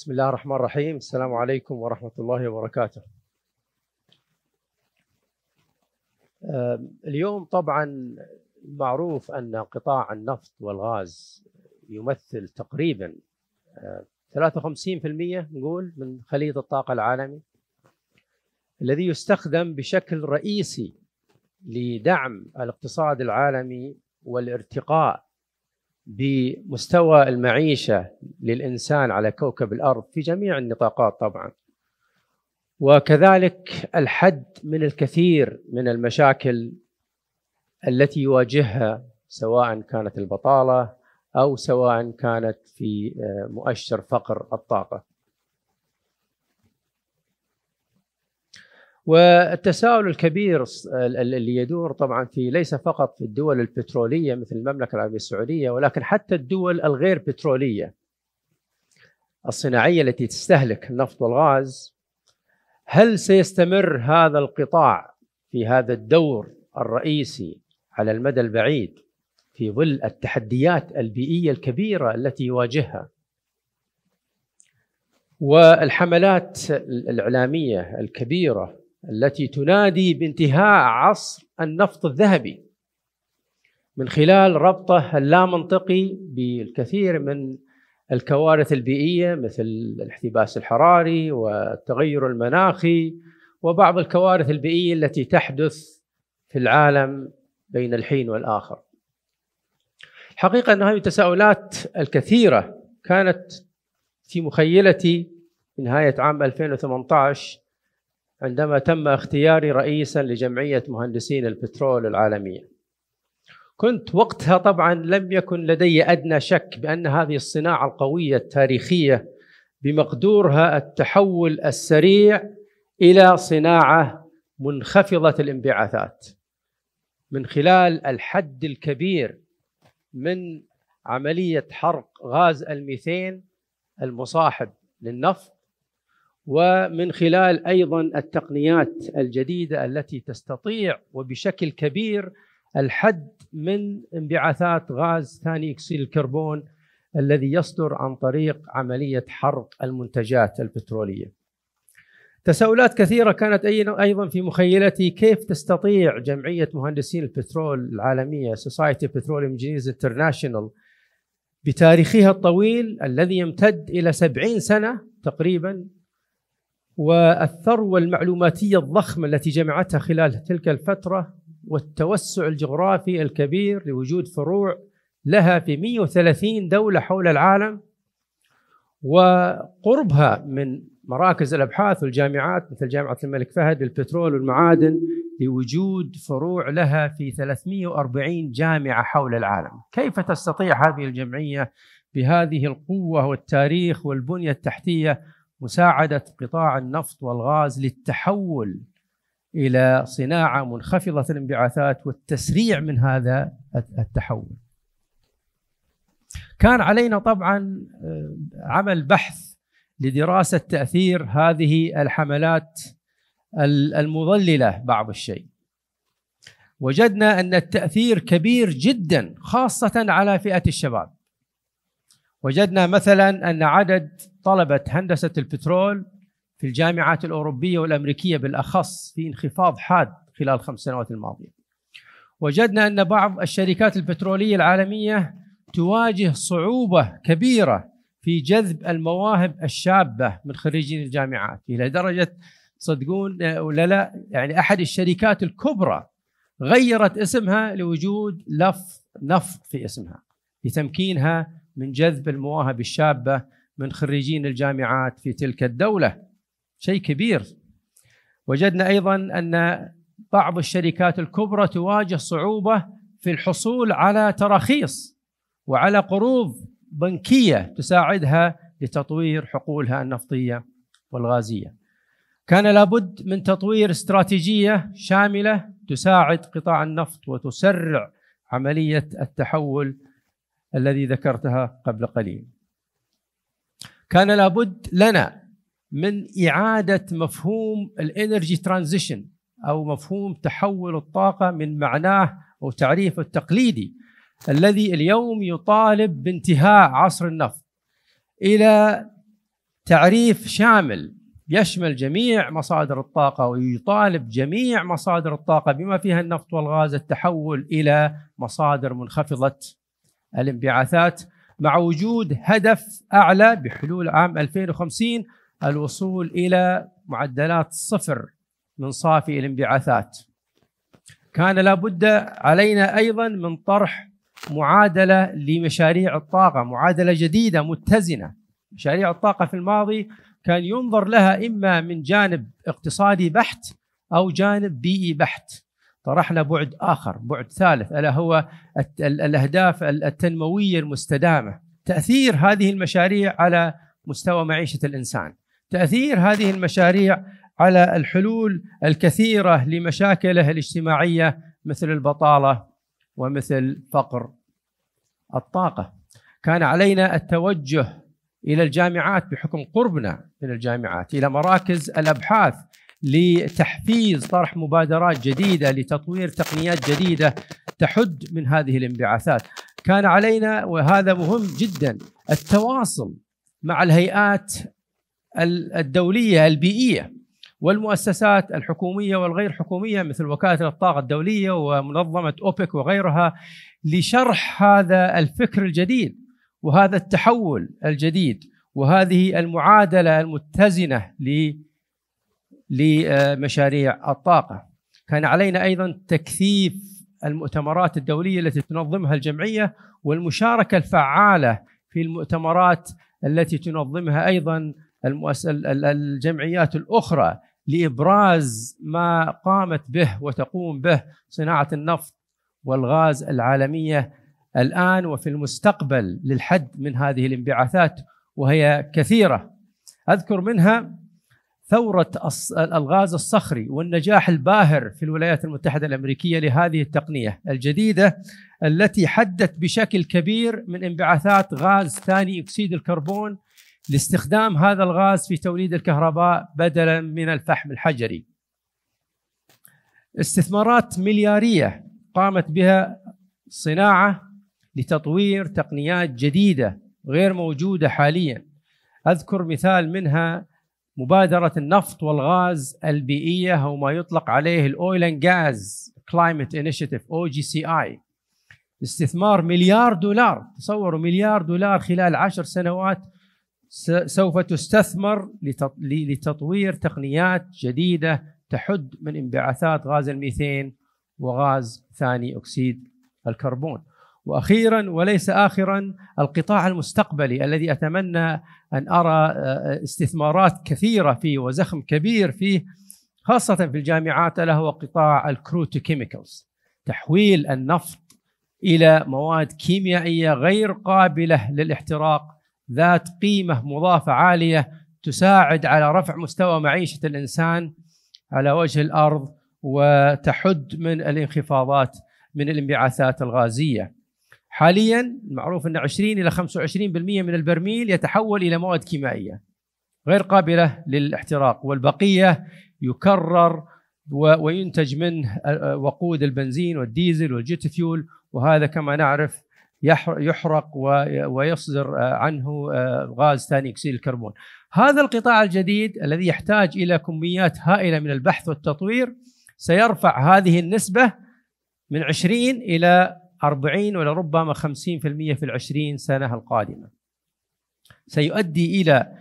بسم الله الرحمن الرحيم السلام عليكم ورحمة الله وبركاته آه، اليوم طبعا معروف أن قطاع النفط والغاز يمثل تقريبا 53% آه، نقول من خليط الطاقة العالمي الذي يستخدم بشكل رئيسي لدعم الاقتصاد العالمي والارتقاء بمستوى المعيشه للانسان على كوكب الارض في جميع النطاقات طبعا وكذلك الحد من الكثير من المشاكل التي يواجهها سواء كانت البطاله او سواء كانت في آه، مؤشر فقر الطاقه والتساؤل الكبير اللي يدور طبعا في ليس فقط في الدول البتروليه مثل المملكه العربيه السعوديه ولكن حتى الدول الغير بتروليه الصناعيه التي تستهلك النفط والغاز هل سيستمر هذا القطاع في هذا الدور الرئيسي على المدى البعيد في ظل التحديات البيئيه الكبيره التي يواجهها والحملات الاعلاميه الكبيره التي تنادي بانتهاء عصر النفط الذهبي من خلال ربطه اللامنطقي بالكثير من الكوارث البيئيه مثل الاحتباس الحراري والتغير المناخي وبعض الكوارث البيئيه التي تحدث في العالم بين الحين والاخر. الحقيقه ان هذه التساؤلات الكثيره كانت في مخيلتي في نهايه عام 2018 عندما تم اختياري رئيسا لجمعية مهندسين البترول العالمية كنت وقتها طبعا لم يكن لدي أدنى شك بأن هذه الصناعة القوية التاريخية بمقدورها التحول السريع إلى صناعة منخفضة الانبعاثات من خلال الحد الكبير من عملية حرق غاز الميثين المصاحب للنفط ومن خلال ايضا التقنيات الجديده التي تستطيع وبشكل كبير الحد من انبعاثات غاز ثاني اكسيد الكربون الذي يصدر عن طريق عمليه حرق المنتجات البتروليه. تساؤلات كثيره كانت ايضا في مخيلتي كيف تستطيع جمعيه مهندسين البترول العالميه سوسايتي بترول انجينيرز انترناشونال بتاريخها الطويل الذي يمتد الى 70 سنه تقريبا والثروه المعلوماتيه الضخمه التي جمعتها خلال تلك الفتره والتوسع الجغرافي الكبير لوجود فروع لها في 130 دوله حول العالم وقربها من مراكز الابحاث والجامعات مثل جامعه الملك فهد للبترول والمعادن لوجود فروع لها في 340 جامعه حول العالم، كيف تستطيع هذه الجمعيه بهذه القوه والتاريخ والبنيه التحتيه مساعدة قطاع النفط والغاز للتحول إلى صناعة منخفضة الانبعاثات والتسريع من هذا التحول كان علينا طبعا آه، عمل بحث لدراسة تأثير هذه الحملات المضللة بعض الشيء وجدنا أن التأثير كبير جدا خاصة على فئة الشباب وجدنا مثلا أن عدد طلبة هندسة البترول في الجامعات الأوروبية والأمريكية بالأخص في انخفاض حاد خلال الخمس سنوات الماضية وجدنا أن بعض الشركات البترولية العالمية تواجه صعوبة كبيرة في جذب المواهب الشابة من خريجين الجامعات إلى درجة تصدقون ولا لا يعني أحد الشركات الكبرى غيرت اسمها لوجود لف نفط في اسمها لتمكينها من جذب المواهب الشابه من خريجين الجامعات في تلك الدوله شيء كبير وجدنا ايضا ان بعض الشركات الكبرى تواجه صعوبه في الحصول على تراخيص وعلى قروض بنكيه تساعدها لتطوير حقولها النفطيه والغازيه. كان لابد من تطوير استراتيجيه شامله تساعد قطاع النفط وتسرع عمليه التحول الذي ذكرتها قبل قليل كان لابد لنا من إعادة مفهوم الانرجي ترانزيشن أو مفهوم تحول الطاقة من معناه أو تعريفه التقليدي الذي اليوم يطالب بانتهاء عصر النفط إلى تعريف شامل يشمل جميع مصادر الطاقة ويطالب جميع مصادر الطاقة بما فيها النفط والغاز التحول إلى مصادر منخفضة الانبعاثات مع وجود هدف اعلى بحلول عام 2050 الوصول الى معدلات صفر من صافي الانبعاثات. كان لابد علينا ايضا من طرح معادله لمشاريع الطاقه، معادله جديده متزنه. مشاريع الطاقه في الماضي كان ينظر لها اما من جانب اقتصادي بحت او جانب بيئي بحت. طرحنا بعد اخر بعد ثالث الا هو الاهداف التنمويه المستدامه تاثير هذه المشاريع على مستوى معيشه الانسان تاثير هذه المشاريع على الحلول الكثيره لمشاكله الاجتماعيه مثل البطاله ومثل فقر الطاقه كان علينا التوجه الى الجامعات بحكم قربنا من الجامعات الى مراكز الابحاث لتحفيز طرح مبادرات جديده لتطوير تقنيات جديده تحد من هذه الانبعاثات كان علينا وهذا مهم جدا التواصل مع الهيئات الدوليه البيئيه والمؤسسات الحكوميه والغير حكوميه مثل وكاله الطاقه الدوليه ومنظمه اوبك وغيرها لشرح هذا الفكر الجديد وهذا التحول الجديد وهذه المعادله المتزنه ل لمشاريع الطاقه. كان علينا ايضا تكثيف المؤتمرات الدوليه التي تنظمها الجمعيه والمشاركه الفعاله في المؤتمرات التي تنظمها ايضا الجمعيات الاخرى لابراز ما قامت به وتقوم به صناعه النفط والغاز العالميه الان وفي المستقبل للحد من هذه الانبعاثات وهي كثيره اذكر منها ثورة الغاز الصخري والنجاح الباهر في الولايات المتحدة الأمريكية لهذه التقنية الجديدة التي حدت بشكل كبير من انبعاثات غاز ثاني أكسيد الكربون لاستخدام هذا الغاز في توليد الكهرباء بدلا من الفحم الحجري. استثمارات مليارية قامت بها صناعة لتطوير تقنيات جديدة غير موجودة حاليا. أذكر مثال منها مبادرة النفط والغاز البيئية أو ما يطلق عليه الأويل أند غاز كلايمت انيشيتيف أو جي سي آي استثمار مليار دولار تصوروا مليار دولار خلال عشر سنوات سوف تستثمر لتطوير تقنيات جديدة تحد من انبعاثات غاز الميثين وغاز ثاني أكسيد الكربون واخيرا وليس اخرا القطاع المستقبلي الذي اتمنى ان ارى آه، استثمارات كثيره فيه وزخم كبير فيه خاصه في الجامعات الا هو قطاع كيميكلز تحويل النفط الى مواد كيميائيه غير قابله للاحتراق ذات قيمه مضافه عاليه تساعد على رفع مستوى معيشه الانسان على وجه الارض وتحد من الانخفاضات من الانبعاثات الغازيه حاليا معروف ان 20 الى 25% من البرميل يتحول الى مواد كيميائيه غير قابله للاحتراق والبقيه يكرر وينتج منه آه، وقود البنزين والديزل والجيت فيول وهذا كما نعرف يحرق ويصدر آه، عنه آه، غاز ثاني اكسيد الكربون. هذا القطاع الجديد الذي يحتاج الى كميات هائله من البحث والتطوير سيرفع هذه النسبه من 20 الى 40 ولربما 50% في العشرين سنة القادمة سيؤدي إلى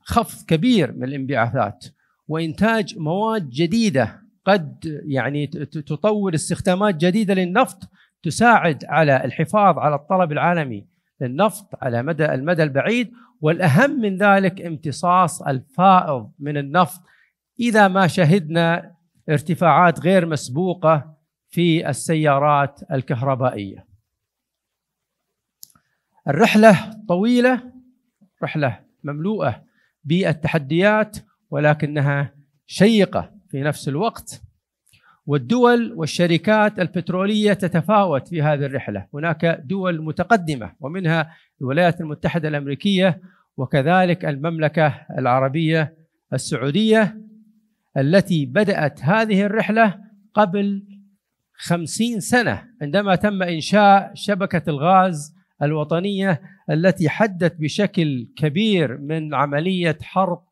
خفض كبير من الانبعاثات وإنتاج مواد جديدة قد يعني تطور استخدامات جديدة للنفط تساعد على الحفاظ على الطلب العالمي للنفط على مدى المدى البعيد والأهم من ذلك امتصاص الفائض من النفط إذا ما شهدنا ارتفاعات غير مسبوقة في السيارات الكهربائيه الرحله طويله رحله مملوءه بالتحديات ولكنها شيقه في نفس الوقت والدول والشركات البتروليه تتفاوت في هذه الرحله، هناك دول متقدمه ومنها الولايات المتحده الامريكيه وكذلك المملكه العربيه السعوديه التي بدات هذه الرحله قبل خمسين سنة عندما تم إنشاء شبكة الغاز الوطنية التي حدت بشكل كبير من عملية حرق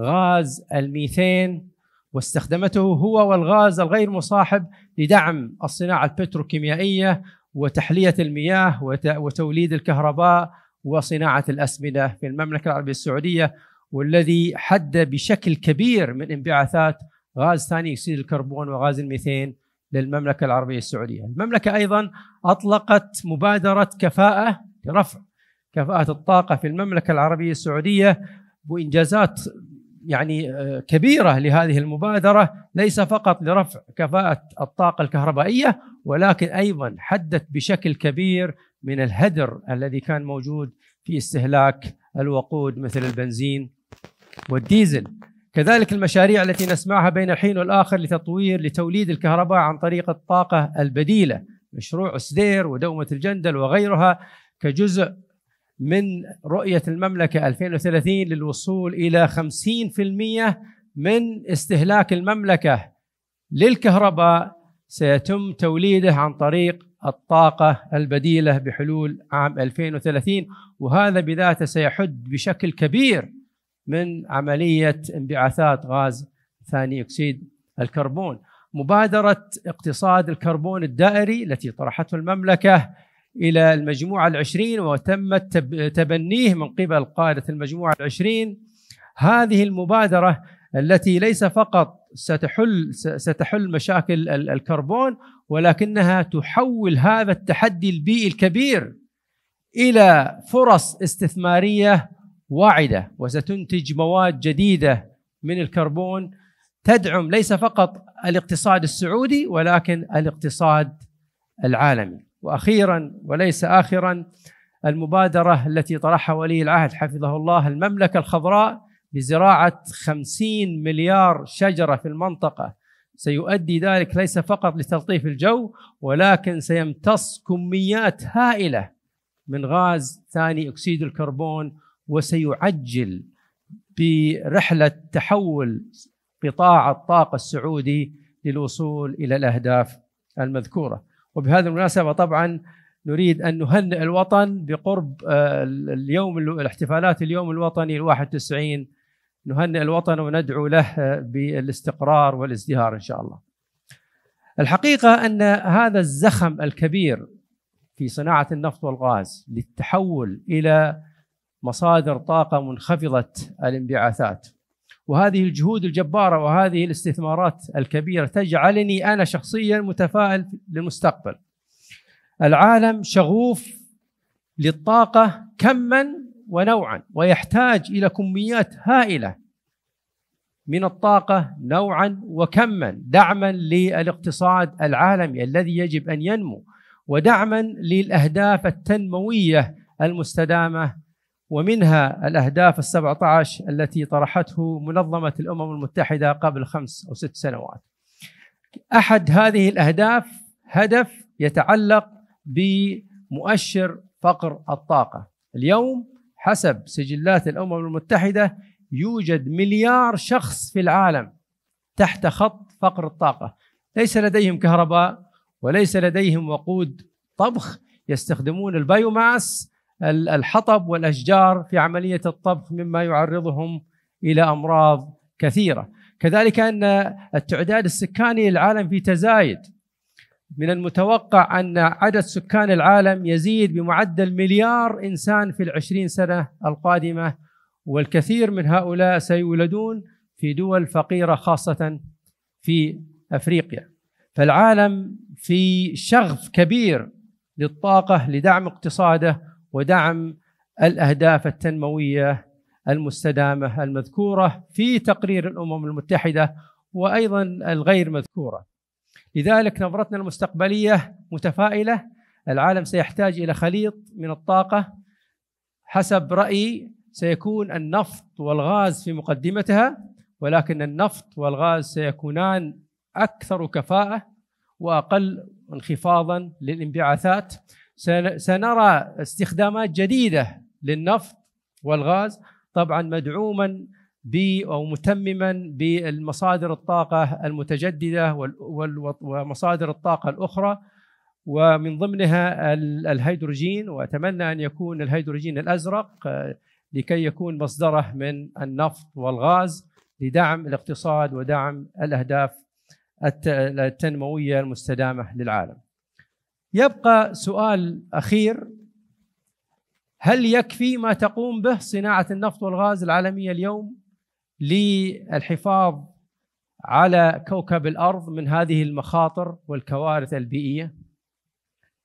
غاز الميثين واستخدمته هو والغاز الغير مصاحب لدعم الصناعة البتروكيميائية وتحلية المياه وتوليد الكهرباء وصناعة الأسمدة في المملكة العربية السعودية والذي حد بشكل كبير من انبعاثات غاز ثاني أكسيد الكربون وغاز الميثين للمملكة العربية السعودية المملكة أيضا أطلقت مبادرة كفاءة لرفع كفاءة الطاقة في المملكة العربية السعودية وإنجازات يعني آه، كبيرة لهذه المبادرة ليس فقط لرفع كفاءة الطاقة الكهربائية ولكن أيضا حدت بشكل كبير من الهدر الذي كان موجود في استهلاك الوقود مثل البنزين والديزل كذلك المشاريع التي نسمعها بين الحين والآخر لتطوير لتوليد الكهرباء عن طريق الطاقة البديلة مشروع سدير ودومة الجندل وغيرها كجزء من رؤية المملكة 2030 للوصول إلى 50% من استهلاك المملكة للكهرباء سيتم توليده عن طريق الطاقة البديلة بحلول عام 2030 وهذا بذاته سيحد بشكل كبير من عملية انبعاثات غاز ثاني أكسيد الكربون مبادرة اقتصاد الكربون الدائري التي طرحته المملكة إلى المجموعة العشرين وتم تبنيه من قبل قادة المجموعة العشرين هذه المبادرة التي ليس فقط ستحل ستحل مشاكل الكربون ولكنها تحول هذا التحدي البيئي الكبير الى فرص استثماريه واعده وستنتج مواد جديده من الكربون تدعم ليس فقط الاقتصاد السعودي ولكن الاقتصاد العالمي واخيرا وليس اخرا المبادره التي طرحها ولي العهد حفظه الله المملكه الخضراء بزراعه 50 مليار شجره في المنطقه سيؤدي ذلك ليس فقط لتلطيف الجو ولكن سيمتص كميات هائله من غاز ثاني اكسيد الكربون وسيعجل برحله تحول قطاع الطاقه السعودي للوصول الى الاهداف المذكوره وبهذه المناسبه طبعا نريد ان نهنئ الوطن بقرب آه، اليوم الاحتفالات اليوم الوطني ال 91 نهنئ الوطن وندعو له آه، بالاستقرار والازدهار ان شاء الله. الحقيقه ان هذا الزخم الكبير في صناعه النفط والغاز للتحول الى مصادر طاقة منخفضة الانبعاثات وهذه الجهود الجبارة وهذه الاستثمارات الكبيرة تجعلني أنا شخصيا متفائل للمستقبل العالم شغوف للطاقة كما ونوعا ويحتاج إلى كميات هائلة من الطاقة نوعا وكما دعما للاقتصاد العالمي الذي يجب أن ينمو ودعما للأهداف التنموية المستدامة ومنها الأهداف السبعة عشر التي طرحته منظمة الأمم المتحدة قبل خمس أو ست سنوات أحد هذه الأهداف هدف يتعلق بمؤشر فقر الطاقة اليوم حسب سجلات الأمم المتحدة يوجد مليار شخص في العالم تحت خط فقر الطاقة ليس لديهم كهرباء وليس لديهم وقود طبخ يستخدمون البايوماس الحطب والاشجار في عمليه الطبخ مما يعرضهم الى امراض كثيره. كذلك ان التعداد السكاني للعالم في تزايد. من المتوقع ان عدد سكان العالم يزيد بمعدل مليار انسان في العشرين سنه القادمه والكثير من هؤلاء سيولدون في دول فقيره خاصه في افريقيا. فالعالم في شغف كبير للطاقه لدعم اقتصاده ودعم الاهداف التنمويه المستدامه المذكوره في تقرير الامم المتحده وايضا الغير مذكوره. لذلك نظرتنا المستقبليه متفائله العالم سيحتاج الى خليط من الطاقه حسب رايي سيكون النفط والغاز في مقدمتها ولكن النفط والغاز سيكونان اكثر كفاءه واقل انخفاضا للانبعاثات سنرى استخدامات جديده للنفط والغاز طبعا مدعوما ب او متمما بالمصادر الطاقه المتجدده ومصادر الطاقه الاخرى ومن ضمنها الهيدروجين واتمنى ان يكون الهيدروجين الازرق آه، لكي يكون مصدره من النفط والغاز لدعم الاقتصاد ودعم الاهداف التنمويه المستدامه للعالم يبقى سؤال اخير هل يكفي ما تقوم به صناعه النفط والغاز العالميه اليوم للحفاظ على كوكب الارض من هذه المخاطر والكوارث البيئيه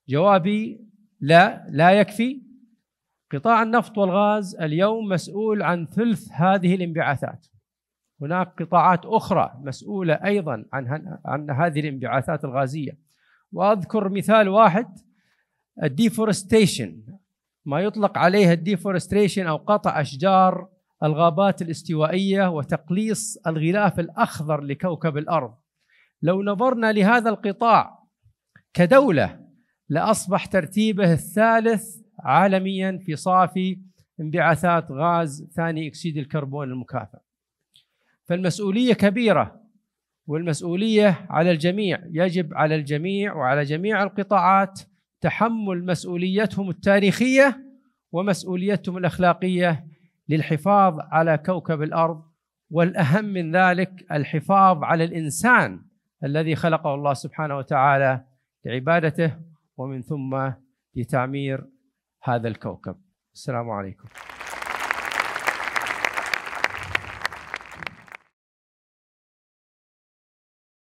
جوابي لا لا يكفي قطاع النفط والغاز اليوم مسؤول عن ثلث هذه الانبعاثات هناك قطاعات اخرى مسؤوله ايضا عن عن هذه الانبعاثات الغازيه واذكر مثال واحد الديفورستيشن ما يطلق عليه الديفورستيشن او قطع اشجار الغابات الاستوائيه وتقليص الغلاف الاخضر لكوكب الارض لو نظرنا لهذا القطاع كدوله لاصبح ترتيبه الثالث عالميا في صافي انبعاثات غاز ثاني اكسيد الكربون المكافئ فالمسؤوليه كبيره والمسؤوليه على الجميع يجب على الجميع وعلى جميع القطاعات تحمل مسؤوليتهم التاريخيه ومسؤوليتهم الاخلاقيه للحفاظ على كوكب الارض والاهم من ذلك الحفاظ على الانسان الذي خلقه الله سبحانه وتعالى لعبادته ومن ثم لتعمير هذا الكوكب السلام عليكم